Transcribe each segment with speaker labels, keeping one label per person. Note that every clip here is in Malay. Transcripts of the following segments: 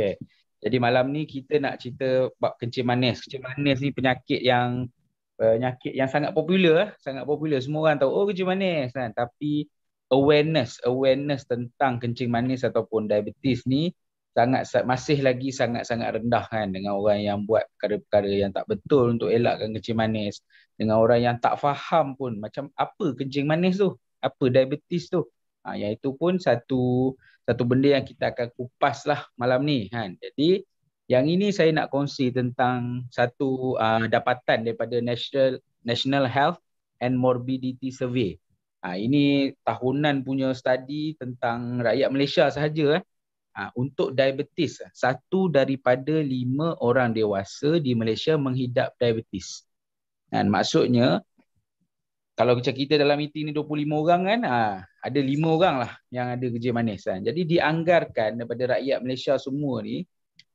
Speaker 1: Okay. Jadi malam ni kita nak cerita bab kencing manis. Kencing manis ni penyakit yang penyakit eh, yang sangat popular, lah. sangat popular. Semua orang tahu oh kencing manis kan. Tapi awareness, awareness tentang kencing manis ataupun diabetes ni sangat masih lagi sangat-sangat rendah kan dengan orang yang buat perkara-perkara yang tak betul untuk elakkan kencing manis dengan orang yang tak faham pun macam apa kencing manis tu apa diabetes tu ha, yang itu pun satu satu benda yang kita akan kupas lah malam ni kan. Jadi yang ini saya nak kongsi tentang satu uh, dapatan daripada National National Health and Morbidity Survey. Ha, ini tahunan punya study tentang rakyat Malaysia sahaja eh. Ha, untuk diabetes, satu daripada lima orang dewasa di Malaysia menghidap diabetes. Dan maksudnya kalau macam kita dalam meeting ni 25 orang kan ha, ada 5 orang lah yang ada kerja manis kan. Jadi dianggarkan daripada rakyat Malaysia semua ni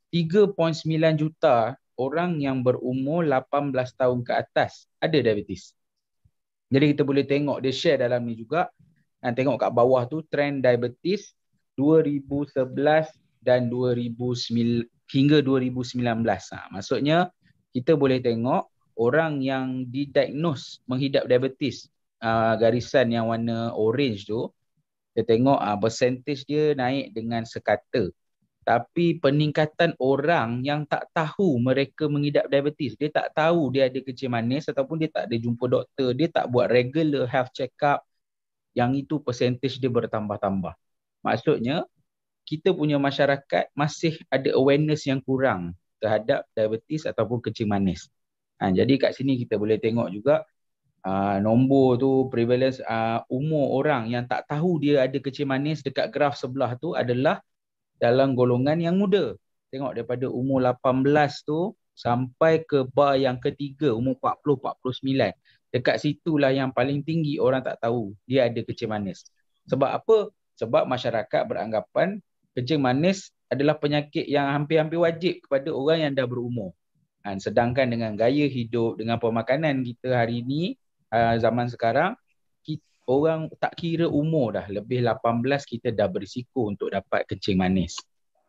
Speaker 1: 3.9 juta orang yang berumur 18 tahun ke atas ada diabetes. Jadi kita boleh tengok dia share dalam ni juga. Dan tengok kat bawah tu trend diabetes 2011 dan 2009 hingga 2019. Ha, ah, maksudnya kita boleh tengok orang yang didiagnose menghidap diabetes uh, garisan yang warna orange tu kita tengok uh, percentage dia naik dengan sekata tapi peningkatan orang yang tak tahu mereka mengidap diabetes dia tak tahu dia ada kecil manis ataupun dia tak ada jumpa doktor dia tak buat regular health check up yang itu percentage dia bertambah-tambah maksudnya kita punya masyarakat masih ada awareness yang kurang terhadap diabetes ataupun kecil manis Ha, jadi kat sini kita boleh tengok juga uh, nombor tu prevalence uh, umur orang yang tak tahu dia ada kecil manis dekat graf sebelah tu adalah dalam golongan yang muda. Tengok daripada umur 18 tu sampai ke bar yang ketiga umur 40-49. Dekat situlah yang paling tinggi orang tak tahu dia ada kecil manis. Sebab apa? Sebab masyarakat beranggapan kecil manis adalah penyakit yang hampir-hampir wajib kepada orang yang dah berumur kan? sedangkan dengan gaya hidup dengan pemakanan kita hari ini ha, zaman sekarang orang tak kira umur dah lebih 18 kita dah berisiko untuk dapat kencing manis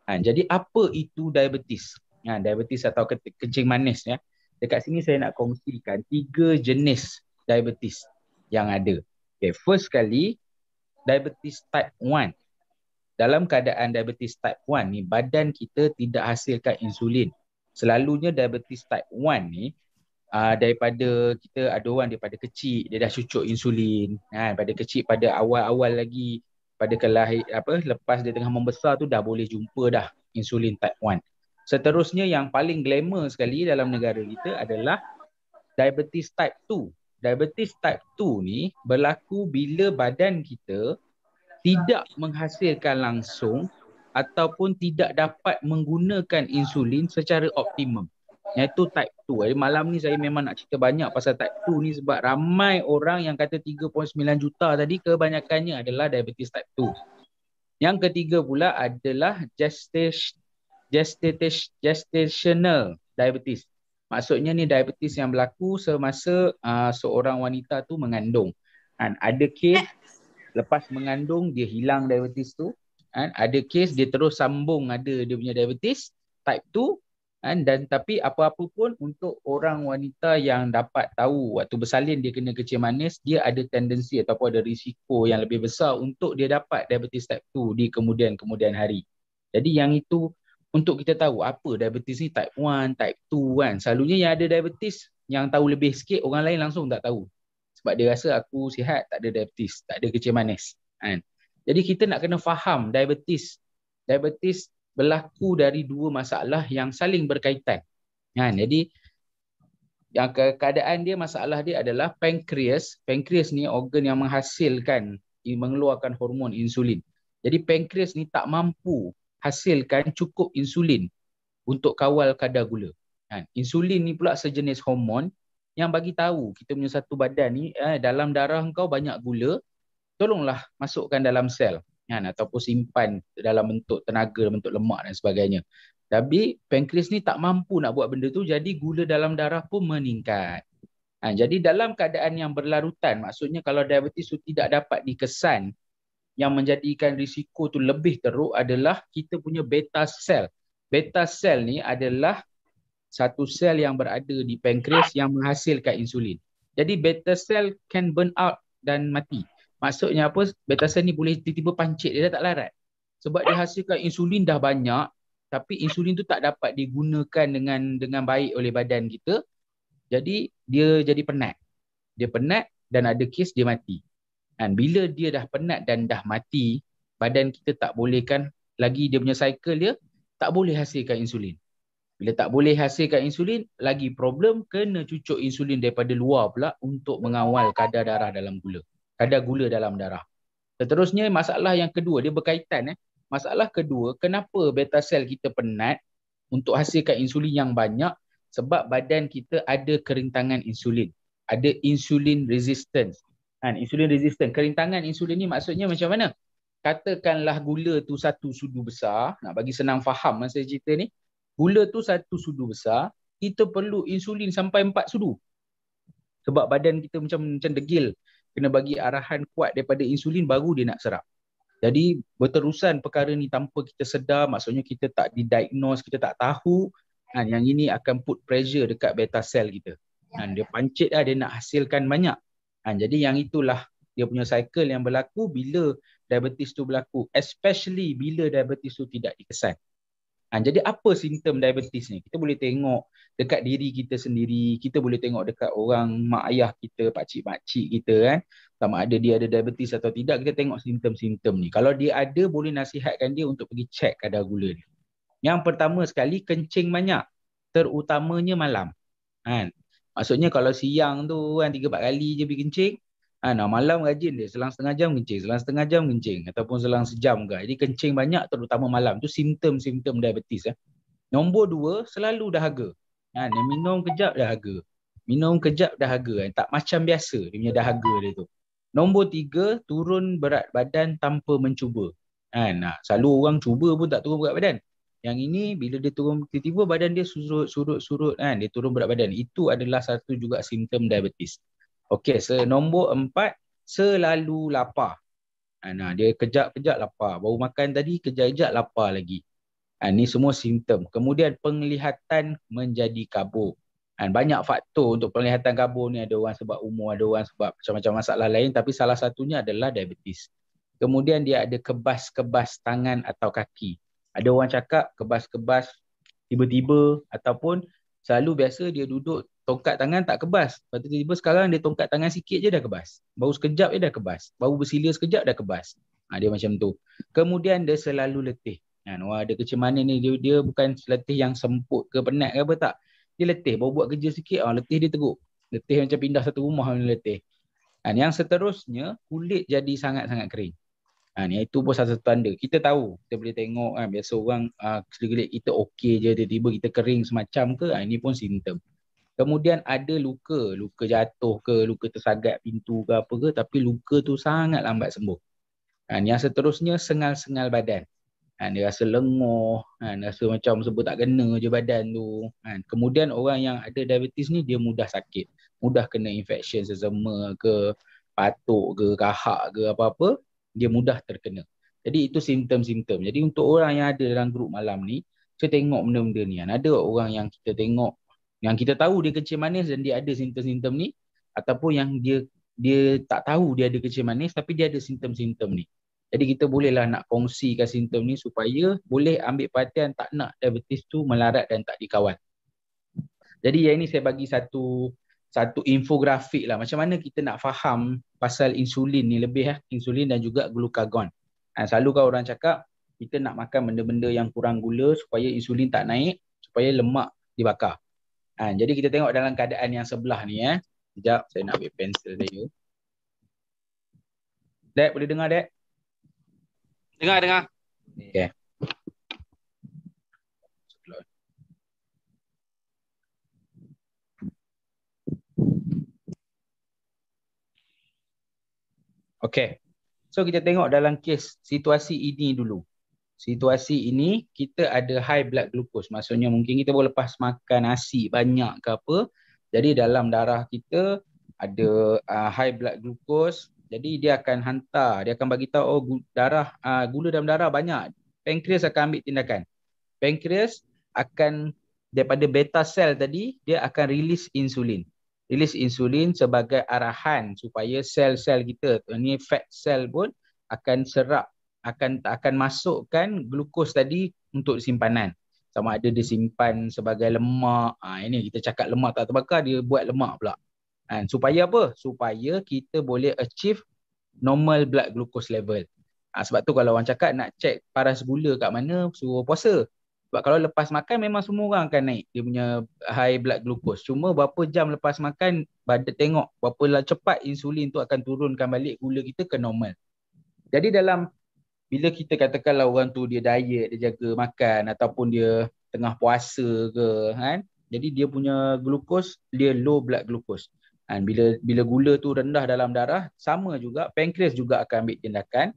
Speaker 1: ha, jadi apa itu diabetes diabetes atau kencing manis ya dekat sini saya nak kongsikan tiga jenis diabetes yang ada okay, first sekali diabetes type 1 dalam keadaan diabetes type 1 ni badan kita tidak hasilkan insulin selalunya diabetes type 1 ni uh, daripada kita ada orang daripada kecil dia dah cucuk insulin kan pada kecil pada awal-awal lagi pada kelahir apa lepas dia tengah membesar tu dah boleh jumpa dah insulin type 1 seterusnya yang paling glamour sekali dalam negara kita adalah diabetes type 2 diabetes type 2 ni berlaku bila badan kita tidak menghasilkan langsung ataupun tidak dapat menggunakan insulin secara optimum. Iaitu type 2. Jadi malam ni saya memang nak cerita banyak pasal type 2 ni sebab ramai orang yang kata 3.9 juta tadi kebanyakannya adalah diabetes type 2. Yang ketiga pula adalah gestation, gestational diabetes. Maksudnya ni diabetes yang berlaku semasa uh, seorang wanita tu mengandung. Kan? Ada case eh. lepas mengandung dia hilang diabetes tu kan ada case dia terus sambung ada dia punya diabetes type 2 kan dan tapi apa-apa pun untuk orang wanita yang dapat tahu waktu bersalin dia kena kecil manis dia ada tendensi ataupun ada risiko yang lebih besar untuk dia dapat diabetes type 2 di kemudian-kemudian hari jadi yang itu untuk kita tahu apa diabetes ni type 1 type 2 kan selalunya yang ada diabetes yang tahu lebih sikit orang lain langsung tak tahu sebab dia rasa aku sihat tak ada diabetes tak ada kecil manis kan jadi kita nak kena faham diabetes. Diabetes berlaku dari dua masalah yang saling berkaitan. Kan? Jadi yang ke keadaan dia masalah dia adalah pankreas. Pankreas ni organ yang menghasilkan mengeluarkan hormon insulin. Jadi pankreas ni tak mampu hasilkan cukup insulin untuk kawal kadar gula. Kan? Insulin ni pula sejenis hormon yang bagi tahu kita punya satu badan ni eh, dalam darah kau banyak gula tolonglah masukkan dalam sel kan ataupun simpan dalam bentuk tenaga bentuk lemak dan sebagainya tapi pankreas ni tak mampu nak buat benda tu jadi gula dalam darah pun meningkat ha, jadi dalam keadaan yang berlarutan maksudnya kalau diabetes tu tidak dapat dikesan yang menjadikan risiko tu lebih teruk adalah kita punya beta sel. beta sel ni adalah satu sel yang berada di pankreas yang menghasilkan insulin jadi beta sel can burn out dan mati Maksudnya apa? Beta sel ni boleh tiba-tiba pancit dia dah tak larat. Sebab dia hasilkan insulin dah banyak tapi insulin tu tak dapat digunakan dengan dengan baik oleh badan kita. Jadi dia jadi penat. Dia penat dan ada kes dia mati. Dan bila dia dah penat dan dah mati, badan kita tak bolehkan lagi dia punya cycle dia tak boleh hasilkan insulin. Bila tak boleh hasilkan insulin, lagi problem kena cucuk insulin daripada luar pula untuk mengawal kadar darah dalam gula kadar gula dalam darah. Seterusnya masalah yang kedua dia berkaitan eh. Masalah kedua kenapa beta sel kita penat untuk hasilkan insulin yang banyak sebab badan kita ada kerintangan insulin. Ada insulin resistance. Kan insulin resistance. Kerintangan insulin ni maksudnya macam mana? Katakanlah gula tu satu sudu besar, nak bagi senang faham masa cerita ni. Gula tu satu sudu besar, kita perlu insulin sampai empat sudu. Sebab badan kita macam macam degil kena bagi arahan kuat daripada insulin baru dia nak serap. Jadi berterusan perkara ni tanpa kita sedar maksudnya kita tak didiagnose, kita tak tahu kan yang ini akan put pressure dekat beta cell kita. Ya. Kan dia pancit lah, dia nak hasilkan banyak. Kan jadi yang itulah dia punya cycle yang berlaku bila diabetes tu berlaku especially bila diabetes tu tidak dikesan. Ha, jadi apa simptom diabetes ni? Kita boleh tengok dekat diri kita sendiri, kita boleh tengok dekat orang mak ayah kita, pak cik mak cik kita kan. Sama ada dia ada diabetes atau tidak, kita tengok simptom-simptom ni. Kalau dia ada, boleh nasihatkan dia untuk pergi check kadar gula dia. Yang pertama sekali kencing banyak, terutamanya malam. Kan? Maksudnya kalau siang tu kan 3 4 kali je pergi kencing, Ha, malam rajin dia selang setengah jam kencing, selang setengah jam kencing ataupun selang sejam ke. Jadi kencing banyak terutama malam tu simptom-simptom diabetes ya. Nombor dua, selalu dahaga. Ha, ah, dia minum kejap dahaga. Minum kejap dahaga. Ha, eh. tak macam biasa dia punya dahaga dia tu. Nombor tiga, turun berat badan tanpa mencuba. Ha, nah, selalu orang cuba pun tak turun berat badan. Yang ini bila dia turun tiba-tiba badan dia surut-surut-surut kan. Dia turun berat badan. Itu adalah satu juga simptom diabetes. Okey, so nombor empat, selalu lapar. Ha, nah, dia kejap-kejap lapar. Baru makan tadi, kejap-kejap lapar lagi. Ha, ni semua simptom. Kemudian penglihatan menjadi kabur. Ha, banyak faktor untuk penglihatan kabur ni. Ada orang sebab umur, ada orang sebab macam-macam masalah lain. Tapi salah satunya adalah diabetes. Kemudian dia ada kebas-kebas tangan atau kaki. Ada orang cakap kebas-kebas tiba-tiba ataupun selalu biasa dia duduk tongkat tangan tak kebas. Lepas tu tiba-tiba sekarang dia tongkat tangan sikit je dah kebas. Baru sekejap je dah kebas. Baru bersila sekejap dah kebas. Ha, dia macam tu. Kemudian dia selalu letih. Kan? Wah dia kerja mana ni dia, dia bukan letih yang semput ke penat ke apa tak. Dia letih. Baru buat kerja sikit ha, letih dia teruk. Letih macam pindah satu rumah yang letih. Kan? Yang seterusnya kulit jadi sangat-sangat kering. Ha, ni, itu pun satu tanda. Kita tahu. Kita boleh tengok kan. Biasa orang uh, kita okey je. Tiba-tiba kita kering semacam ke. Ha, ini pun simptom. Kemudian ada luka, luka jatuh ke, luka tersagat pintu ke apa ke, tapi luka tu sangat lambat sembuh. Dan ha, yang seterusnya sengal-sengal badan. Dan ha, dia rasa lenguh, ha, dan rasa macam sebut tak kena je badan tu. Dan kemudian orang yang ada diabetes ni dia mudah sakit. Mudah kena infeksi sesama ke, patuk ke, kahak ke apa-apa, dia mudah terkena. Jadi itu simptom-simptom. Jadi untuk orang yang ada dalam grup malam ni, kita tengok benda-benda ni. Ada orang yang kita tengok yang kita tahu dia kencing manis dan dia ada simptom-simptom ni ataupun yang dia dia tak tahu dia ada kencing manis tapi dia ada simptom-simptom ni. Jadi kita bolehlah nak kongsikan simptom ni supaya boleh ambil perhatian tak nak diabetes tu melarat dan tak dikawal. Jadi yang ini saya bagi satu satu infografik lah macam mana kita nak faham pasal insulin ni lebih lah. insulin dan juga glucagon. Ha, selalu kan orang cakap kita nak makan benda-benda yang kurang gula supaya insulin tak naik supaya lemak dibakar. Ha, jadi kita tengok dalam keadaan yang sebelah ni eh. Sekejap saya nak ambil pensel saya. Dek boleh dengar Dek? Dengar, dengar. Okay. Okay. So kita tengok dalam kes situasi ini dulu situasi ini kita ada high blood glucose maksudnya mungkin kita boleh lepas makan nasi banyak ke apa jadi dalam darah kita ada uh, high blood glucose jadi dia akan hantar dia akan bagi tahu oh darah uh, gula dalam darah banyak pankreas akan ambil tindakan pankreas akan daripada beta cell tadi dia akan release insulin release insulin sebagai arahan supaya sel-sel kita ni fat cell pun akan serap akan tak akan masukkan glukos tadi untuk simpanan sama ada dia simpan sebagai lemak ha, ini kita cakap lemak tak terbakar dia buat lemak pula ha, supaya apa supaya kita boleh achieve normal blood glucose level ha, sebab tu kalau orang cakap nak check paras gula kat mana suruh puasa sebab kalau lepas makan memang semua orang akan naik dia punya high blood glucose cuma berapa jam lepas makan badan tengok berapa cepat insulin tu akan turunkan balik gula kita ke normal jadi dalam bila kita katakanlah orang tu dia diet, dia jaga makan ataupun dia tengah puasa ke kan. Jadi dia punya glukos, dia low blood glukos. Kan? Bila bila gula tu rendah dalam darah, sama juga pankreas juga akan ambil tindakan.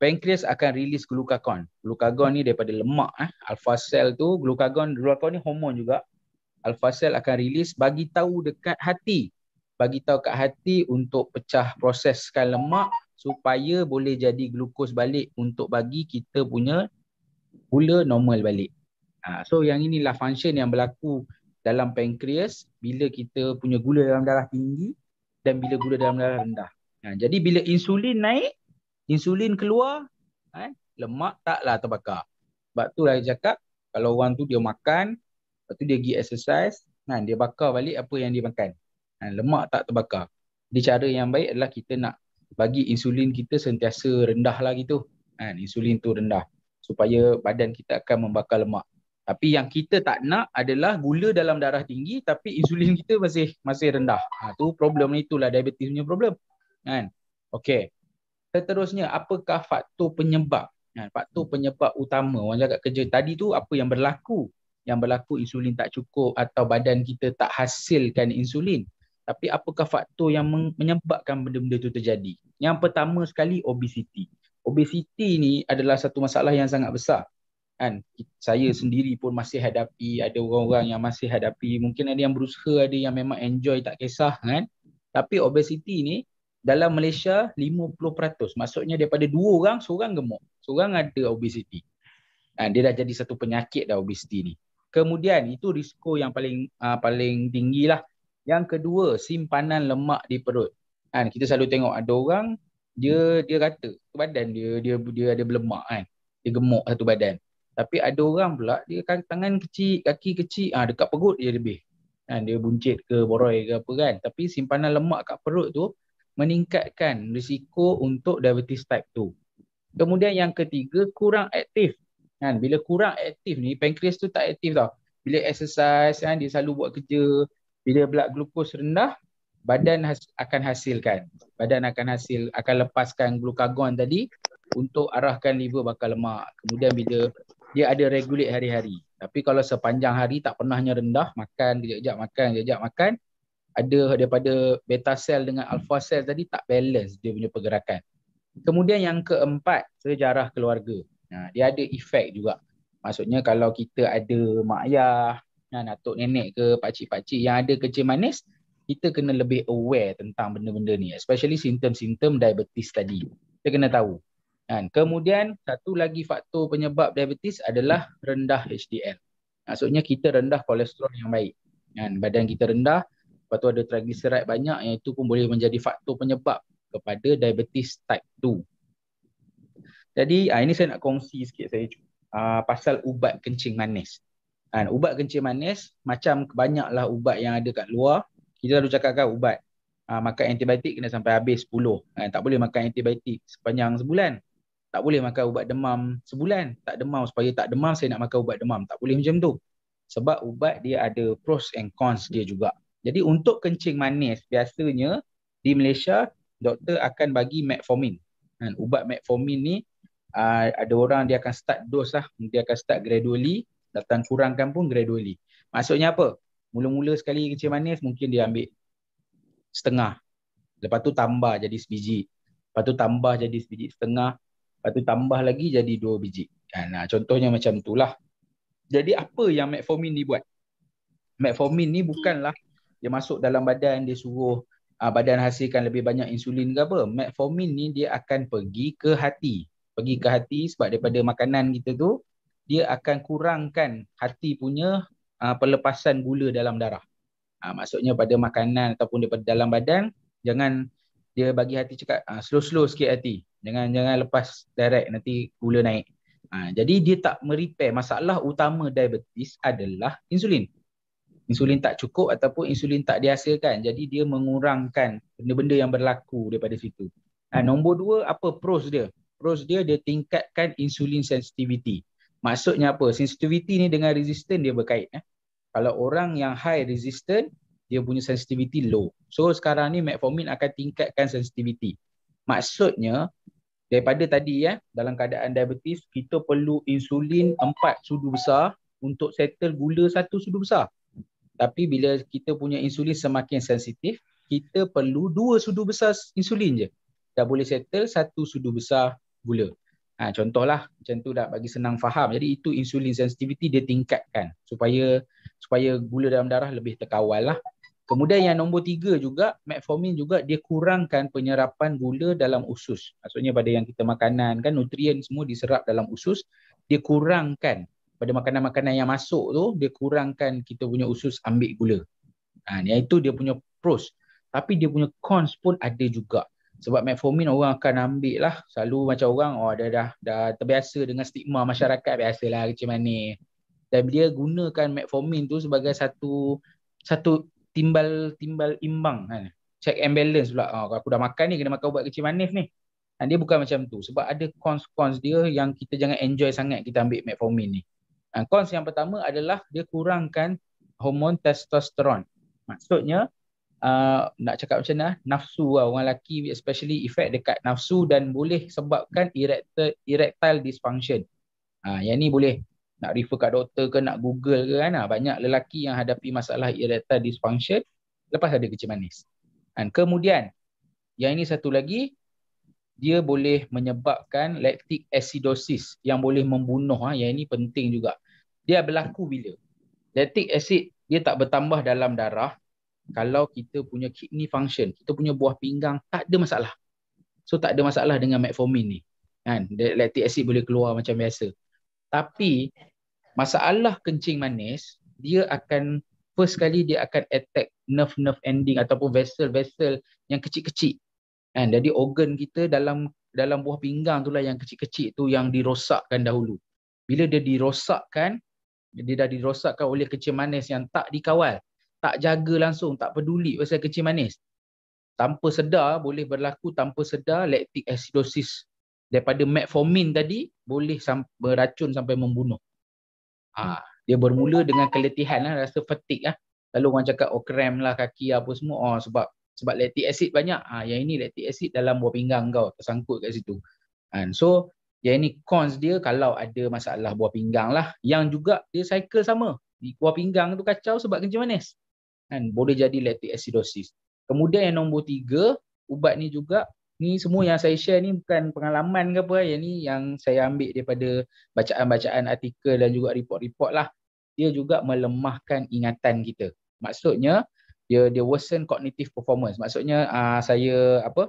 Speaker 1: Pankreas akan release glucagon. Glucagon ni daripada lemak. Eh? Alpha cell tu, glucagon, glucagon ni hormon juga. Alpha cell akan release bagi tahu dekat hati. Bagi tahu kat hati untuk pecah proseskan lemak supaya boleh jadi glukos balik untuk bagi kita punya gula normal balik. Ha, so yang inilah function yang berlaku dalam pankreas bila kita punya gula dalam darah tinggi dan bila gula dalam darah rendah. Ha, jadi bila insulin naik, insulin keluar, ha, lemak taklah terbakar. Sebab tu lah cakap, kalau orang tu dia makan, lepas tu dia pergi exercise, ha, dia bakar balik apa yang dia makan. Ha, lemak tak terbakar. Jadi cara yang baik adalah kita nak bagi insulin kita sentiasa rendah lah gitu. Kan, insulin tu rendah supaya badan kita akan membakar lemak. Tapi yang kita tak nak adalah gula dalam darah tinggi tapi insulin kita masih masih rendah. Ha, tu problem lah, itulah diabetes punya problem. Kan? Okey. Seterusnya, apakah faktor penyebab? Kan? Faktor penyebab utama orang cakap kerja tadi tu apa yang berlaku? Yang berlaku insulin tak cukup atau badan kita tak hasilkan insulin. Tapi apakah faktor yang menyebabkan benda-benda itu terjadi? Yang pertama sekali obesiti. Obesiti ni adalah satu masalah yang sangat besar. Kan? Saya hmm. sendiri pun masih hadapi, ada orang-orang yang masih hadapi, mungkin ada yang berusaha, ada yang memang enjoy tak kisah kan. Tapi obesiti ni dalam Malaysia 50%. Maksudnya daripada dua orang, seorang gemuk. Seorang ada obesiti. Kan? Dia dah jadi satu penyakit dah obesiti ni. Kemudian itu risiko yang paling uh, paling tinggi lah. Yang kedua, simpanan lemak di perut. Kan kita selalu tengok ada orang dia dia kata badan dia dia dia ada berlemak kan. Dia gemuk satu badan. Tapi ada orang pula dia kan tangan kecil, kaki kecil, ah ha, dekat perut dia lebih. Kan dia buncit ke boroi ke apa kan. Tapi simpanan lemak kat perut tu meningkatkan risiko untuk diabetes type 2. Kemudian yang ketiga kurang aktif. Kan bila kurang aktif ni pankreas tu tak aktif tau. Bila exercise kan dia selalu buat kerja, bila blood glucose rendah badan has, akan hasilkan badan akan hasil akan lepaskan glukagon tadi untuk arahkan liver bakal lemak kemudian bila dia ada regulate hari-hari tapi kalau sepanjang hari tak pernahnya rendah makan kejap-kejap makan kejap-kejap makan ada daripada beta cell dengan alpha cell tadi tak balance dia punya pergerakan kemudian yang keempat sejarah keluarga dia ada efek juga maksudnya kalau kita ada mak ayah Nah, atuk nenek ke pakcik-pakcik yang ada kerja manis, kita kena lebih aware tentang benda-benda ni. Especially simptom-simptom diabetes tadi. Kita kena tahu. Kan? Kemudian, satu lagi faktor penyebab diabetes adalah rendah HDL. Maksudnya kita rendah kolesterol yang baik. Kan? Badan kita rendah, lepas tu ada triglyceride banyak yang itu pun boleh menjadi faktor penyebab kepada diabetes type 2. Jadi, ah, ini saya nak kongsi sikit saya. Uh, pasal ubat kencing manis. Kan, ubat kencing manis macam banyaklah ubat yang ada kat luar. Kita selalu cakapkan ubat ha, makan antibiotik kena sampai habis 10. Kan, tak boleh makan antibiotik sepanjang sebulan. Tak boleh makan ubat demam sebulan. Tak demam supaya tak demam saya nak makan ubat demam. Tak boleh macam tu. Sebab ubat dia ada pros and cons dia juga. Jadi untuk kencing manis biasanya di Malaysia doktor akan bagi metformin. Kan, ubat metformin ni Uh, ada orang dia akan start dos lah dia akan start gradually datang kurangkan pun gradually. Maksudnya apa? Mula-mula sekali kecil manis mungkin dia ambil setengah. Lepas tu tambah jadi sebiji. Lepas tu tambah jadi sebiji setengah. Lepas tu tambah lagi jadi dua biji. Kan? Nah, contohnya macam tu lah. Jadi apa yang metformin ni buat? Metformin ni bukanlah dia masuk dalam badan, dia suruh uh, badan hasilkan lebih banyak insulin ke apa. Metformin ni dia akan pergi ke hati. Pergi ke hati sebab daripada makanan kita tu, dia akan kurangkan hati punya uh, pelepasan gula dalam darah. Uh, maksudnya pada makanan ataupun di dalam badan jangan dia bagi hati cakap uh, slow-slow sikit hati. Jangan jangan lepas direct nanti gula naik. Uh, jadi dia tak merepair masalah utama diabetes adalah insulin. Insulin tak cukup ataupun insulin tak dihasilkan. Jadi dia mengurangkan benda-benda yang berlaku daripada situ. Uh, nombor dua, apa pros dia? Pros dia, dia tingkatkan insulin sensitivity. Maksudnya apa? Sensitivity ni dengan resistant dia berkait. Eh? Kalau orang yang high resistant, dia punya sensitivity low. So sekarang ni metformin akan tingkatkan sensitivity. Maksudnya, daripada tadi ya, eh, dalam keadaan diabetes, kita perlu insulin empat sudu besar untuk settle gula satu sudu besar. Tapi bila kita punya insulin semakin sensitif, kita perlu dua sudu besar insulin je. Dah boleh settle satu sudu besar gula. Ha, contohlah macam tu dah bagi senang faham. Jadi itu insulin sensitivity dia tingkatkan supaya supaya gula dalam darah lebih terkawal lah. Kemudian yang nombor tiga juga, metformin juga dia kurangkan penyerapan gula dalam usus. Maksudnya pada yang kita makanan kan, nutrien semua diserap dalam usus, dia kurangkan pada makanan-makanan yang masuk tu, dia kurangkan kita punya usus ambil gula. Ha, iaitu dia punya pros. Tapi dia punya cons pun ada juga sebab metformin orang akan ambil lah selalu macam orang oh dah dah dah terbiasa dengan stigma masyarakat biasalah macam manis dan dia gunakan metformin tu sebagai satu satu timbal timbal imbang kan check and balance pula oh, kalau aku dah makan ni kena makan ubat kecil manis ni dan dia bukan macam tu sebab ada cons-cons dia yang kita jangan enjoy sangat kita ambil metformin ni dan cons yang pertama adalah dia kurangkan hormon testosteron. maksudnya uh, nak cakap macam mana nafsu lah orang lelaki especially effect dekat nafsu dan boleh sebabkan erectile, erectile dysfunction. Uh, yang ni boleh nak refer kat doktor ke nak google ke kan. Ah, banyak lelaki yang hadapi masalah erectile dysfunction lepas ada kecil manis. And kemudian yang ini satu lagi dia boleh menyebabkan lactic acidosis yang boleh membunuh. Uh, yang ini penting juga. Dia berlaku bila? Lactic acid dia tak bertambah dalam darah kalau kita punya kidney function, kita punya buah pinggang tak ada masalah. So tak ada masalah dengan metformin ni. Kan? Lactic acid boleh keluar macam biasa. Tapi masalah kencing manis, dia akan first kali dia akan attack nerve-nerve ending ataupun vessel-vessel yang kecil-kecil. Kan? Jadi organ kita dalam dalam buah pinggang tu lah yang kecil-kecil tu yang dirosakkan dahulu. Bila dia dirosakkan, dia dah dirosakkan oleh kencing manis yang tak dikawal tak jaga langsung, tak peduli pasal kecil manis. Tanpa sedar boleh berlaku tanpa sedar lactic acidosis daripada metformin tadi boleh sam- beracun sampai membunuh. Ha, dia bermula dengan keletihan lah, rasa fatigue lah. Lalu orang cakap oh krem lah kaki lah, apa semua. Oh sebab sebab lactic acid banyak. Ah ha, yang ini lactic acid dalam buah pinggang kau tersangkut kat situ. And ha, so yang ini cons dia kalau ada masalah buah pinggang lah. Yang juga dia cycle sama. Di buah pinggang tu kacau sebab kencing manis kan boleh jadi lactic acidosis kemudian yang nombor tiga ubat ni juga ni semua yang saya share ni bukan pengalaman ke apa yang ni yang saya ambil daripada bacaan-bacaan artikel dan juga report-report lah dia juga melemahkan ingatan kita maksudnya dia dia worsen cognitive performance maksudnya uh, saya apa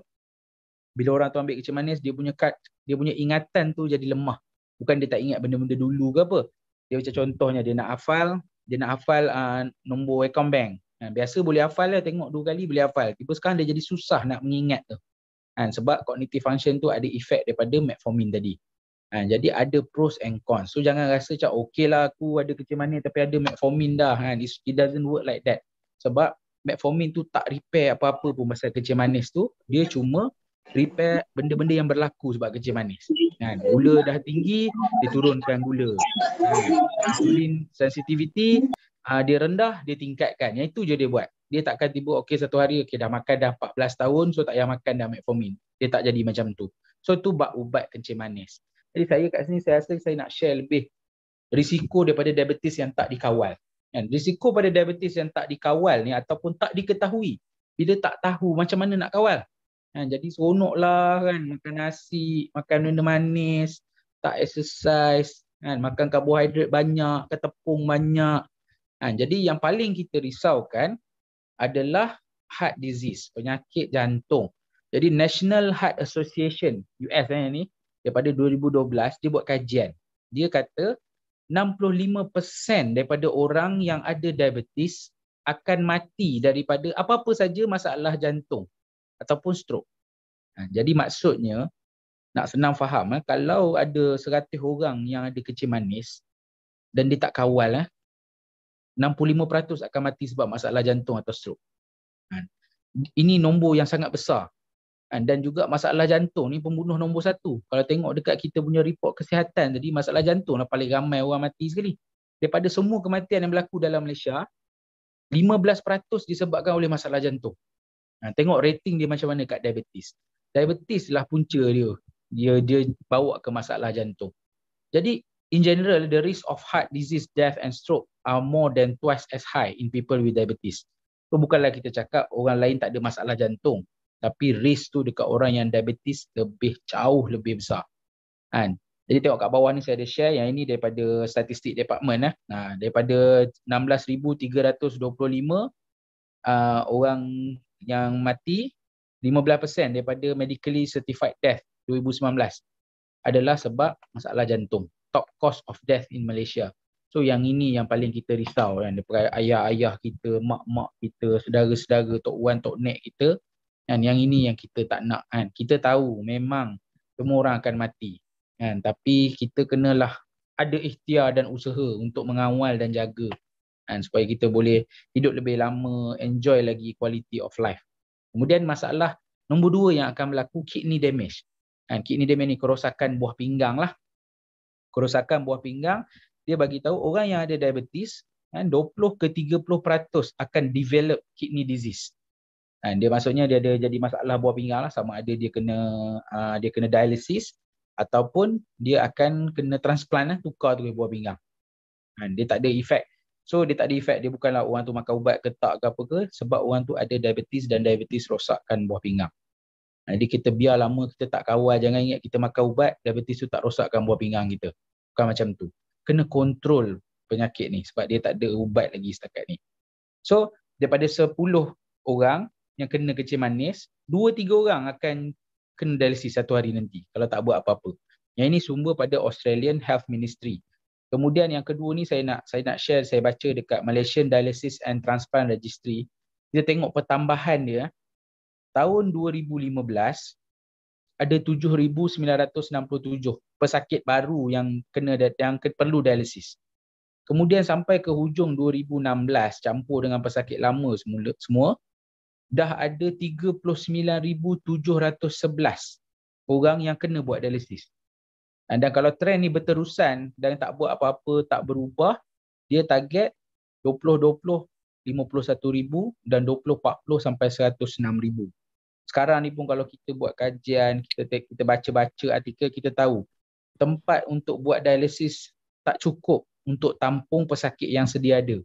Speaker 1: bila orang tu ambil kecil manis dia punya kad, dia punya ingatan tu jadi lemah bukan dia tak ingat benda-benda dulu ke apa dia macam contohnya dia nak hafal dia nak hafal uh, nombor account bank Ha, biasa boleh hafal lah, tengok dua kali boleh hafal. Tiba sekarang dia jadi susah nak mengingat tu. Ha, sebab cognitive function tu ada efek daripada metformin tadi. Ha, jadi ada pros and cons. So jangan rasa macam okey lah aku ada kerja mana tapi ada metformin dah. Ha, it doesn't work like that. Sebab metformin tu tak repair apa-apa pun pasal kerja manis tu. Dia cuma repair benda-benda yang berlaku sebab kerja manis. Ha, gula dah tinggi, dia turunkan gula. Ha, insulin sensitivity, uh, dia rendah, dia tingkatkan. Yang itu je dia buat. Dia takkan tiba, okay satu hari, okay dah makan dah 14 tahun, so tak payah makan dah metformin. Dia tak jadi macam tu. So tu bak ubat kencing manis. Jadi saya kat sini, saya rasa saya nak share lebih risiko daripada diabetes yang tak dikawal. Kan? Risiko pada diabetes yang tak dikawal ni ataupun tak diketahui. Bila tak tahu macam mana nak kawal. Kan? Jadi seronoklah kan makan nasi, makan benda manis, tak exercise, kan? makan karbohidrat banyak, ke tepung banyak, Ha, jadi yang paling kita risaukan adalah heart disease, penyakit jantung. Jadi National Heart Association US eh, ni daripada 2012 dia buat kajian. Dia kata 65% daripada orang yang ada diabetes akan mati daripada apa-apa saja masalah jantung ataupun stroke. Ha, jadi maksudnya nak senang faham eh, kalau ada 100 orang yang ada kecil manis dan dia tak kawal eh, 65% akan mati sebab masalah jantung atau stroke. Kan? Ini nombor yang sangat besar. Kan? Dan juga masalah jantung ni pembunuh nombor satu. Kalau tengok dekat kita punya report kesihatan tadi, masalah jantung lah paling ramai orang mati sekali. Daripada semua kematian yang berlaku dalam Malaysia, 15% disebabkan oleh masalah jantung. Ha, tengok rating dia macam mana kat diabetes. Diabetes lah punca dia. Dia dia bawa ke masalah jantung. Jadi In general, the risk of heart disease, death and stroke are more than twice as high in people with diabetes. So bukanlah kita cakap orang lain tak ada masalah jantung. Tapi risk tu dekat orang yang diabetes lebih jauh lebih besar. Kan? Jadi tengok kat bawah ni saya ada share yang ini daripada statistik department. Eh. Nah, ha, daripada 16,325 uh, orang yang mati, 15% daripada medically certified death 2019 adalah sebab masalah jantung top cause of death in Malaysia. So yang ini yang paling kita risau kan daripada ayah-ayah kita, mak-mak kita, saudara-saudara, tok wan, tok nek kita. Kan yang ini yang kita tak nak kan. Kita tahu memang semua orang akan mati. Kan tapi kita kenalah ada ikhtiar dan usaha untuk mengawal dan jaga kan supaya kita boleh hidup lebih lama, enjoy lagi quality of life. Kemudian masalah nombor dua yang akan berlaku kidney damage. Kan kidney damage ni kerosakan buah pinggang lah kerosakan buah pinggang dia bagi tahu orang yang ada diabetes 20 kan, ke 30% akan develop kidney disease dan dia maksudnya dia ada jadi masalah buah pinggang lah sama ada dia kena ah, dia kena dialisis ataupun dia akan kena transplant lah tukar tu buah pinggang dan dia tak ada efek So dia tak ada efek dia bukanlah orang tu makan ubat tak ke apa ke sebab orang tu ada diabetes dan diabetes rosakkan buah pinggang. Jadi kita biar lama kita tak kawal jangan ingat kita makan ubat diabetes tu tak rosakkan buah pinggang kita. Bukan macam tu. Kena kontrol penyakit ni sebab dia tak ada ubat lagi setakat ni. So daripada 10 orang yang kena kecil manis, 2-3 orang akan kena dialisis satu hari nanti kalau tak buat apa-apa. Yang ini sumber pada Australian Health Ministry. Kemudian yang kedua ni saya nak saya nak share saya baca dekat Malaysian Dialysis and Transplant Registry. Kita tengok pertambahan dia tahun 2015 ada 7967 pesakit baru yang kena yang perlu dialisis. Kemudian sampai ke hujung 2016 campur dengan pesakit lama semula semua dah ada 39711 orang yang kena buat dialisis. Dan kalau trend ni berterusan dan tak buat apa-apa tak berubah, dia target 20 2020 51,000 dan 2040 sampai 106,000 sekarang ni pun kalau kita buat kajian, kita kita baca-baca artikel, kita tahu tempat untuk buat dialisis tak cukup untuk tampung pesakit yang sedia ada.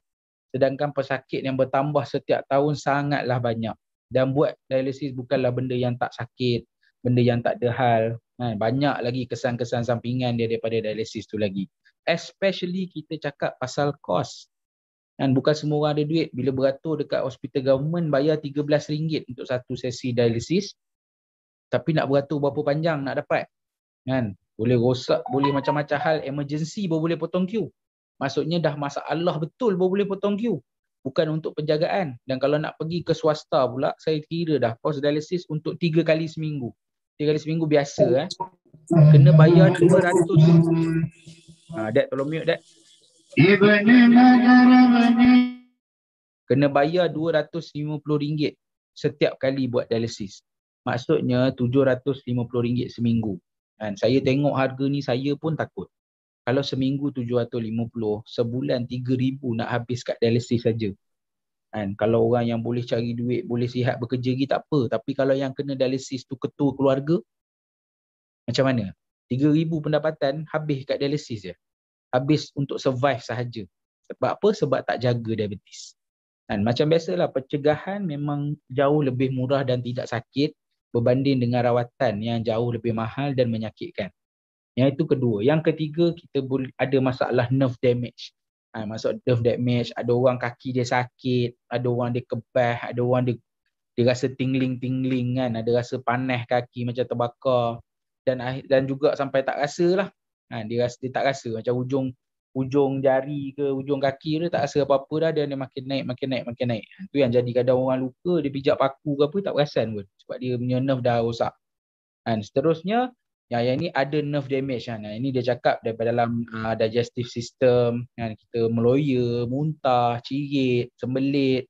Speaker 1: Sedangkan pesakit yang bertambah setiap tahun sangatlah banyak. Dan buat dialisis bukanlah benda yang tak sakit, benda yang tak ada hal. Ha, banyak lagi kesan-kesan sampingan dia daripada dialisis tu lagi. Especially kita cakap pasal kos. Dan bukan semua orang ada duit bila beratur dekat hospital government bayar RM13 untuk satu sesi dialisis. Tapi nak beratur berapa panjang nak dapat. Kan? Boleh rosak, boleh macam-macam hal emergency baru boleh potong queue. Maksudnya dah masalah betul baru boleh potong queue. Bukan untuk penjagaan. Dan kalau nak pergi ke swasta pula, saya kira dah kos dialisis untuk tiga kali seminggu. Tiga kali seminggu biasa. Eh. Kena bayar RM200. Hmm. Ha, dek, tolong mute dek. Kena bayar RM250 setiap kali buat dialisis. Maksudnya RM750 seminggu. Dan saya tengok harga ni saya pun takut. Kalau seminggu RM750, sebulan RM3,000 nak habis kat dialisis saja. Dan kalau orang yang boleh cari duit, boleh sihat bekerja lagi tak apa. Tapi kalau yang kena dialisis tu ketua keluarga, macam mana? RM3,000 pendapatan habis kat dialisis je. Ya? habis untuk survive sahaja. Sebab apa? Sebab tak jaga diabetes. Dan macam biasalah pencegahan memang jauh lebih murah dan tidak sakit berbanding dengan rawatan yang jauh lebih mahal dan menyakitkan. Yang itu kedua. Yang ketiga kita boleh ada masalah nerve damage. Ha, masuk nerve damage, ada orang kaki dia sakit, ada orang dia kebah, ada orang dia, dia rasa tingling-tingling kan, ada rasa panas kaki macam terbakar dan dan juga sampai tak rasa lah ha, dia rasa dia tak rasa macam ujung ujung jari ke ujung kaki dia tak rasa apa-apa dah dia, dia makin naik makin naik makin naik ha, tu yang jadi kadang orang luka dia pijak paku ke apa tak perasan pun sebab dia punya nerve dah rosak dan ha, seterusnya yang, yang ini ada nerve damage kan. Yang ini dia cakap daripada dalam uh, digestive system kan kita meloya, muntah, cirit, sembelit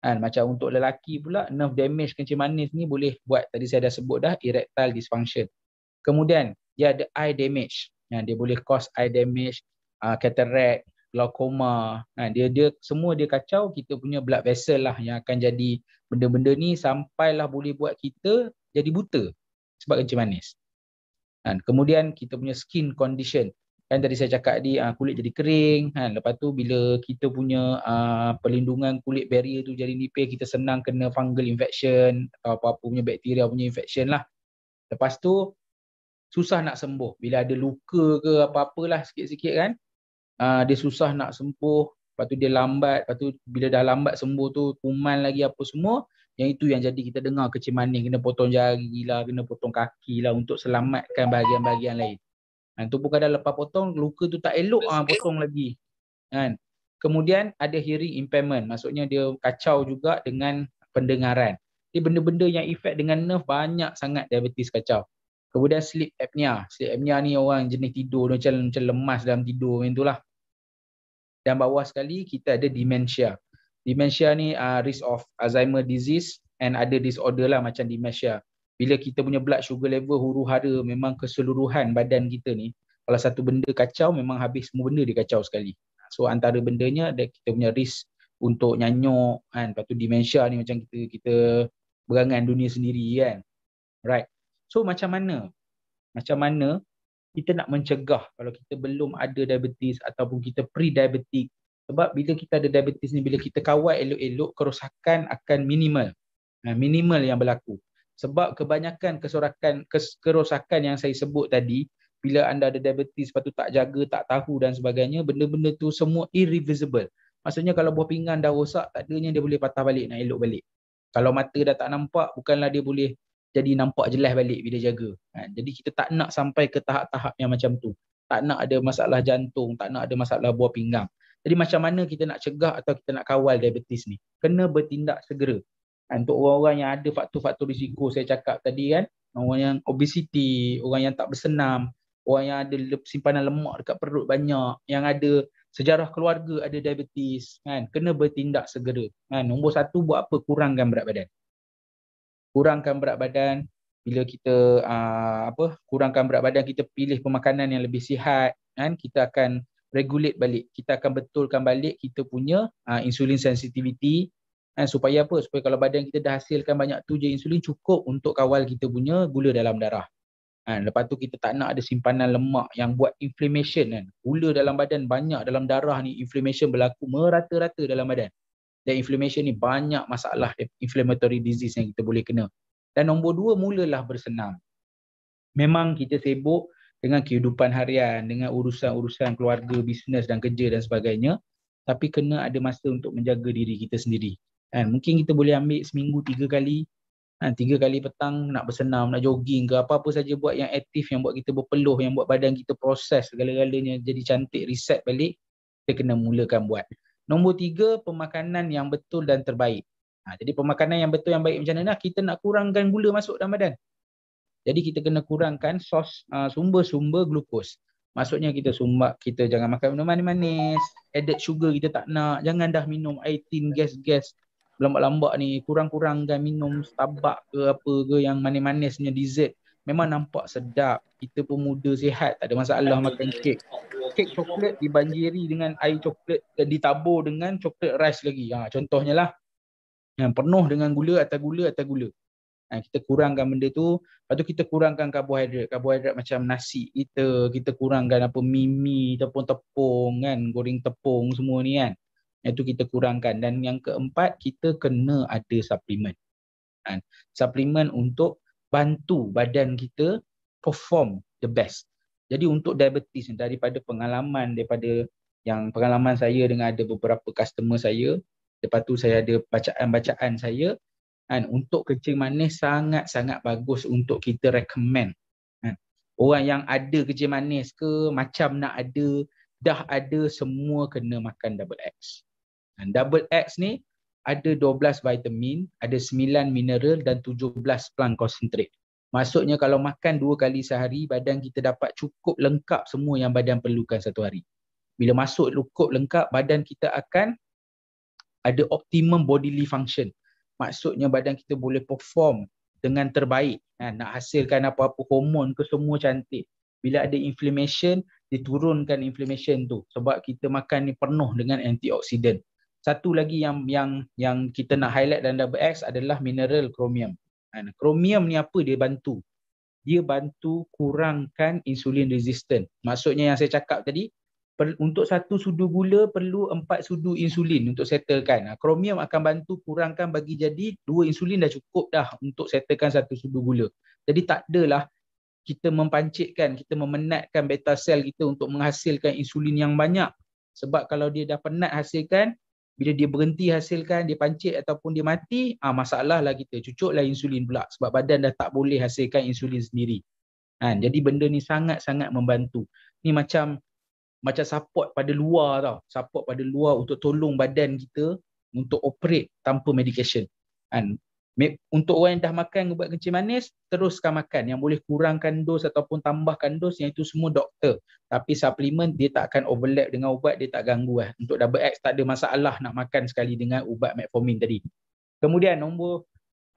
Speaker 1: kan macam untuk lelaki pula nerve damage kencing manis ni boleh buat tadi saya dah sebut dah erectile dysfunction. Kemudian dia ada eye damage. Yang dia boleh cause eye damage, uh, cataract, glaucoma. Ha, dia dia semua dia kacau kita punya blood vessel lah yang akan jadi benda-benda ni sampailah boleh buat kita jadi buta sebab kencing manis. Ha, kemudian kita punya skin condition kan tadi saya cakap tadi ah, kulit jadi kering kan lepas tu bila kita punya uh, perlindungan kulit barrier tu jadi nipis kita senang kena fungal infection atau apa-apa punya bakteria punya infection lah lepas tu susah nak sembuh bila ada luka ke apa-apalah sikit-sikit kan uh, dia susah nak sembuh lepas tu dia lambat lepas tu bila dah lambat sembuh tu kuman lagi apa semua yang itu yang jadi kita dengar kecil manis kena potong jari lah kena potong kaki lah untuk selamatkan bahagian-bahagian lain dan ah, tu pun kadang lepas potong luka tu tak elok ah potong lagi kan kemudian ada hearing impairment maksudnya dia kacau juga dengan pendengaran dia benda-benda yang efek dengan nerve banyak sangat diabetes kacau Kemudian sleep apnea. Sleep apnea ni orang jenis tidur macam macam lemas dalam tidur macam itulah. Dan bawah sekali kita ada dementia. Dementia ni uh, risk of Alzheimer disease and ada disorder lah macam dementia. Bila kita punya blood sugar level huru-hara memang keseluruhan badan kita ni kalau satu benda kacau memang habis semua benda dia kacau sekali. So antara bendanya ada kita punya risk untuk nyanyuk kan. Lepas tu dementia ni macam kita kita berangan dunia sendiri kan. Right. So macam mana? Macam mana kita nak mencegah kalau kita belum ada diabetes ataupun kita pre-diabetic? Sebab bila kita ada diabetes ni, bila kita kawal elok-elok, kerosakan akan minimal. Minimal yang berlaku. Sebab kebanyakan kesorakan, kerosakan yang saya sebut tadi, bila anda ada diabetes, lepas tak jaga, tak tahu dan sebagainya, benda-benda tu semua irreversible. Maksudnya kalau buah pinggan dah rosak, tak adanya dia boleh patah balik, nak elok balik. Kalau mata dah tak nampak, bukanlah dia boleh jadi nampak jelas balik bila jaga. Ha, jadi kita tak nak sampai ke tahap-tahap yang macam tu. Tak nak ada masalah jantung, tak nak ada masalah buah pinggang. Jadi macam mana kita nak cegah atau kita nak kawal diabetes ni? Kena bertindak segera. Ha, untuk orang-orang yang ada faktor-faktor risiko saya cakap tadi kan, orang yang obesiti, orang yang tak bersenam, orang yang ada simpanan lemak dekat perut banyak, yang ada sejarah keluarga ada diabetes, kan? kena bertindak segera. Kan? Nombor satu buat apa? Kurangkan berat badan kurangkan berat badan bila kita uh, apa kurangkan berat badan kita pilih pemakanan yang lebih sihat kan kita akan regulate balik kita akan betulkan balik kita punya uh, insulin sensitivity kan supaya apa supaya kalau badan kita dah hasilkan banyak tu je insulin cukup untuk kawal kita punya gula dalam darah kan lepas tu kita tak nak ada simpanan lemak yang buat inflammation kan gula dalam badan banyak dalam darah ni inflammation berlaku merata-rata dalam badan dan inflammation ni banyak masalah inflammatory disease yang kita boleh kena. Dan nombor dua, mulalah bersenam. Memang kita sibuk dengan kehidupan harian, dengan urusan-urusan keluarga, bisnes dan kerja dan sebagainya. Tapi kena ada masa untuk menjaga diri kita sendiri. Kan? Mungkin kita boleh ambil seminggu tiga kali. Kan? Tiga kali petang nak bersenam, nak jogging ke apa-apa saja buat yang aktif, yang buat kita berpeluh, yang buat badan kita proses segala-galanya jadi cantik, reset balik. Kita kena mulakan buat. Nombor tiga, pemakanan yang betul dan terbaik. Ha, jadi pemakanan yang betul yang baik macam mana? Kita nak kurangkan gula masuk dalam badan. Jadi kita kena kurangkan sos ha, sumber-sumber uh, glukos. Maksudnya kita sumbat, kita jangan makan minuman manis, added sugar kita tak nak, jangan dah minum aitin, gas-gas, lambat-lambat ni, kurang-kurangkan minum stabak ke apa ke yang manis-manisnya dessert memang nampak sedap kita pun muda sihat tak ada masalah makan kek kek coklat dibanjiri dengan air coklat dan eh, ditabur dengan coklat rice lagi ha, contohnya lah yang penuh dengan gula atau gula atau gula ha, kita kurangkan benda tu lepas tu kita kurangkan karbohidrat karbohidrat macam nasi kita kita kurangkan apa mimi ataupun tepung kan goreng tepung semua ni kan itu kita kurangkan dan yang keempat kita kena ada suplemen ha, suplemen untuk bantu badan kita perform the best. Jadi untuk diabetes daripada pengalaman daripada yang pengalaman saya dengan ada beberapa customer saya, lepas tu saya ada bacaan-bacaan saya kan untuk kencing manis sangat-sangat bagus untuk kita recommend. Kan. Orang yang ada kencing manis ke macam nak ada dah ada semua kena makan double X. Dan double X ni ada 12 vitamin, ada 9 mineral dan 17 plant concentrate. Maksudnya kalau makan dua kali sehari, badan kita dapat cukup lengkap semua yang badan perlukan satu hari. Bila masuk cukup lengkap, badan kita akan ada optimum bodily function. Maksudnya badan kita boleh perform dengan terbaik. Ha, nak hasilkan apa-apa hormon ke semua cantik. Bila ada inflammation, diturunkan inflammation tu. Sebab kita makan ni penuh dengan antioksidan satu lagi yang yang yang kita nak highlight dalam double X adalah mineral chromium. And ha, chromium ni apa dia bantu? Dia bantu kurangkan insulin resistant. Maksudnya yang saya cakap tadi per, untuk satu sudu gula perlu empat sudu insulin untuk settlekan. Ha, chromium akan bantu kurangkan bagi jadi dua insulin dah cukup dah untuk settlekan satu sudu gula. Jadi tak adalah kita mempancitkan, kita memenatkan beta sel kita untuk menghasilkan insulin yang banyak. Sebab kalau dia dah penat hasilkan, bila dia berhenti hasilkan, dia pancit ataupun dia mati, ah masalahlah kita. Cucuklah insulin pula sebab badan dah tak boleh hasilkan insulin sendiri. Kan? Jadi benda ni sangat-sangat membantu. Ni macam macam support pada luar tau. Support pada luar untuk tolong badan kita untuk operate tanpa medication. Kan? untuk orang yang dah makan ubat kencing manis teruskan makan yang boleh kurangkan dos ataupun tambahkan dos yang itu semua doktor tapi suplemen dia tak akan overlap dengan ubat dia tak ganggu eh. untuk double X tak ada masalah nak makan sekali dengan ubat metformin tadi kemudian nombor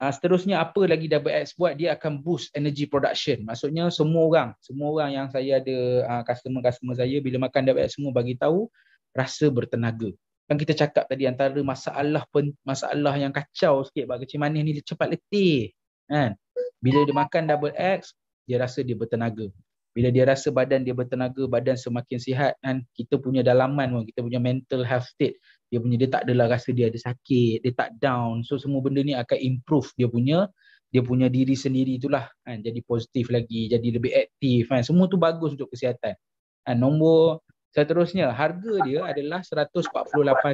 Speaker 1: aa, ah, seterusnya apa lagi double X buat dia akan boost energy production maksudnya semua orang semua orang yang saya ada ah, customer-customer saya bila makan double X semua bagi tahu rasa bertenaga kan kita cakap tadi antara masalah pen, masalah yang kacau sikit bagi kecil manis ni cepat letih kan bila dia makan double x dia rasa dia bertenaga bila dia rasa badan dia bertenaga badan semakin sihat kan kita punya dalaman pun kita punya mental health state dia punya dia tak adalah rasa dia ada sakit dia tak down so semua benda ni akan improve dia punya dia punya diri sendiri itulah kan jadi positif lagi jadi lebih aktif kan semua tu bagus untuk kesihatan kan nombor Seterusnya, harga dia adalah RM148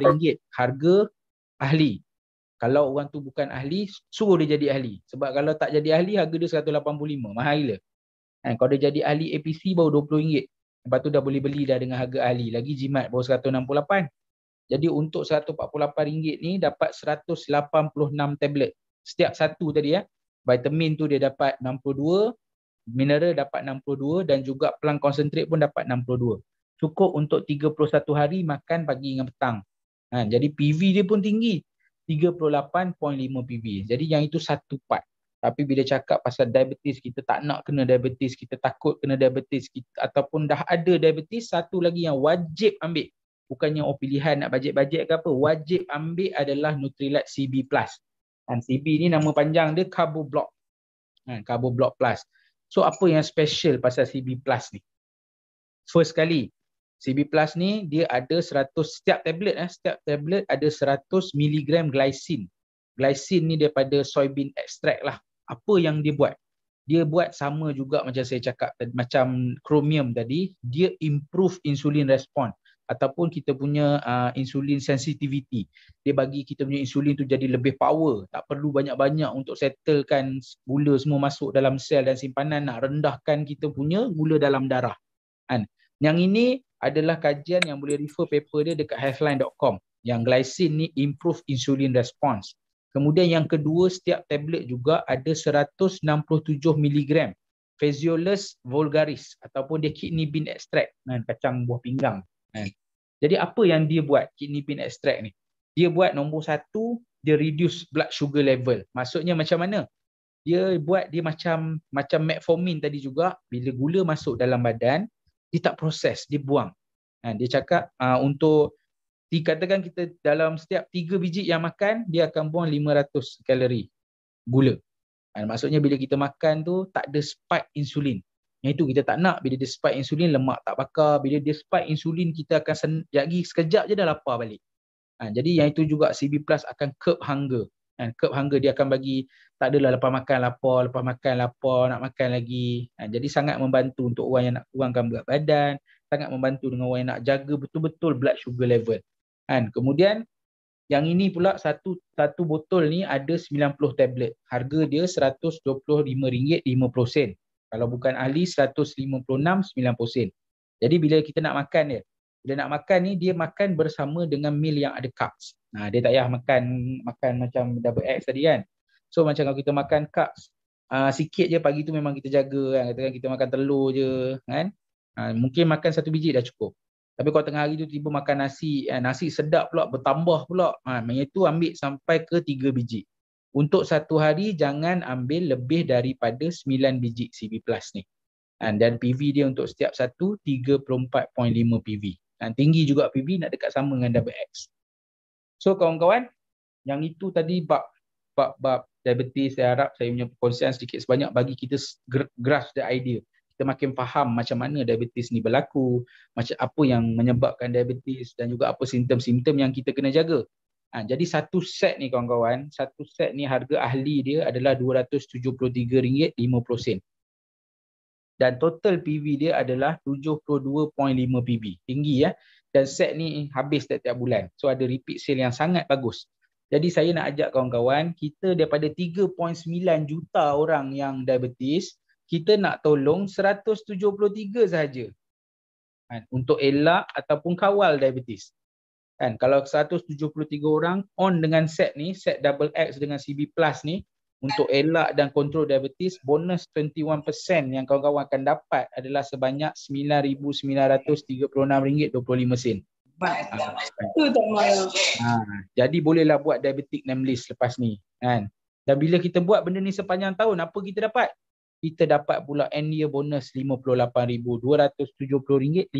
Speaker 1: harga ahli. Kalau orang tu bukan ahli, suruh dia jadi ahli. Sebab kalau tak jadi ahli, harga dia RM185. Mahal gila. Ha, eh, kalau dia jadi ahli APC, baru RM20. Lepas tu dah boleh beli dah dengan harga ahli. Lagi jimat, baru RM168. Jadi untuk RM148 ni, dapat 186 tablet. Setiap satu tadi ya. Vitamin tu dia dapat 62, mineral dapat 62 dan juga pelang konsentrik pun dapat 62 cukup untuk 31 hari makan pagi dengan petang. Ha, jadi PV dia pun tinggi. 38.5 PV. Jadi yang itu satu part. Tapi bila cakap pasal diabetes, kita tak nak kena diabetes, kita takut kena diabetes kita, ataupun dah ada diabetes, satu lagi yang wajib ambil. Bukannya oh pilihan nak bajet-bajet ke apa. Wajib ambil adalah Nutrilat CB+. Plus. Dan CB ni nama panjang dia Carbo Block. Ha, Carbo Block Plus. So apa yang special pasal CB Plus ni? First kali, CB Plus ni dia ada 100 setiap tablet eh setiap tablet ada 100 mg glycine. Glycine ni daripada soybean extract lah. Apa yang dia buat? Dia buat sama juga macam saya cakap macam chromium tadi, dia improve insulin response ataupun kita punya uh, insulin sensitivity. Dia bagi kita punya insulin tu jadi lebih power, tak perlu banyak-banyak untuk settlekan gula semua masuk dalam sel dan simpanan nak rendahkan kita punya gula dalam darah. Kan? Yang ini adalah kajian yang boleh refer paper dia dekat healthline.com yang glycine ni improve insulin response. Kemudian yang kedua setiap tablet juga ada 167 mg Phaseolus vulgaris ataupun dia kidney bean extract kan, kacang buah pinggang. Kan. Jadi apa yang dia buat kidney bean extract ni? Dia buat nombor satu, dia reduce blood sugar level. Maksudnya macam mana? Dia buat dia macam macam metformin tadi juga. Bila gula masuk dalam badan, dia tak proses, dia buang. Ha, dia cakap uh, untuk dikatakan kita dalam setiap tiga biji yang makan, dia akan buang 500 kalori gula. Ha, maksudnya bila kita makan tu tak ada spike insulin. Yang itu kita tak nak bila dia spike insulin lemak tak bakar. Bila dia spike insulin kita akan sen- lagi sekejap je dah lapar balik. Ha, jadi yang itu juga CB Plus akan curb hunger ha, kan, curb hunger dia akan bagi tak adalah lepas makan lapar, lepas makan lapar, nak makan lagi. Ha, jadi sangat membantu untuk orang yang nak kurangkan berat badan, sangat membantu dengan orang yang nak jaga betul-betul blood sugar level. Kan? kemudian yang ini pula satu satu botol ni ada 90 tablet. Harga dia RM125.50. Kalau bukan ahli RM156.90. Jadi bila kita nak makan dia, bila nak makan ni dia makan bersama dengan meal yang ada carbs. Nah ha, dia tak payah makan makan macam double X tadi kan. So macam kalau kita makan cup uh, ha, sikit je pagi tu memang kita jaga kan. Katakan kita makan telur je kan. Ha, mungkin makan satu biji dah cukup. Tapi kalau tengah hari tu tiba makan nasi, eh, nasi sedap pula, bertambah pula. Ha, maknanya tu ambil sampai ke tiga biji. Untuk satu hari jangan ambil lebih daripada sembilan biji CB plus ni. Dan PV dia untuk setiap satu 34.5 PV. Dan tinggi juga PV nak dekat sama dengan double X. So kawan-kawan, yang itu tadi bab bab bab diabetes saya harap saya punya konsen sedikit sebanyak bagi kita grasp the idea. Kita makin faham macam mana diabetes ni berlaku, macam apa yang menyebabkan diabetes dan juga apa simptom-simptom yang kita kena jaga. Ha, jadi satu set ni kawan-kawan, satu set ni harga ahli dia adalah RM273.50. Dan total PV dia adalah 72.5 PV. Tinggi ya dan set ni habis setiap bulan. So ada repeat sale yang sangat bagus. Jadi saya nak ajak kawan-kawan, kita daripada 3.9 juta orang yang diabetes, kita nak tolong 173 sahaja kan, untuk elak ataupun kawal diabetes. Kan, kalau 173 orang on dengan set ni, set double X dengan CB Plus ni, untuk elak dan kontrol diabetes bonus 21% yang kawan-kawan akan dapat adalah sebanyak RM9,936.25 Baik, ah, betul tak ha, Jadi bolehlah buat diabetic name list lepas ni kan Dan bila kita buat benda ni sepanjang tahun apa kita dapat? Kita dapat pula end year bonus RM58,270.52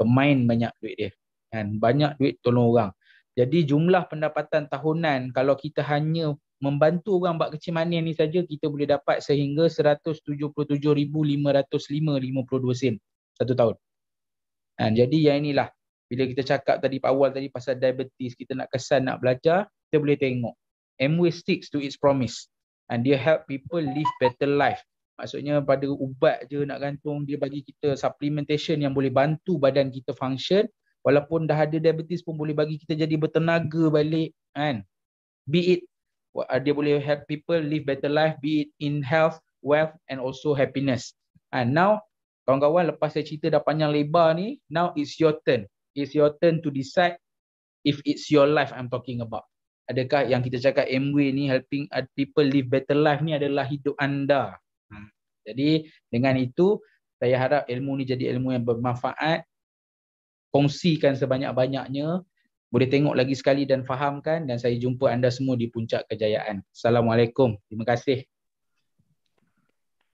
Speaker 1: Kemain banyak duit dia kan Banyak duit tolong orang jadi jumlah pendapatan tahunan kalau kita hanya membantu orang buat kecil manis ni saja kita boleh dapat sehingga 177,505.52 sen satu tahun. Ha, jadi yang inilah bila kita cakap tadi pak awal tadi pasal diabetes kita nak kesan nak belajar kita boleh tengok Amway sticks to its promise and ha, dia help people live better life. Maksudnya pada ubat je nak gantung dia bagi kita supplementation yang boleh bantu badan kita function walaupun dah ada diabetes pun boleh bagi kita jadi bertenaga balik kan. Be it uh, dia boleh help people live better life be it in health wealth and also happiness and ah, now kawan-kawan lepas saya cerita dah panjang lebar ni now it's your turn it's your turn to decide if it's your life i'm talking about adakah yang kita cakap MW ni helping people live better life ni adalah hidup anda hmm. jadi dengan itu saya harap ilmu ni jadi ilmu yang bermanfaat kongsikan sebanyak-banyaknya boleh tengok lagi sekali dan fahamkan dan saya jumpa anda semua di puncak kejayaan. Assalamualaikum. Terima kasih.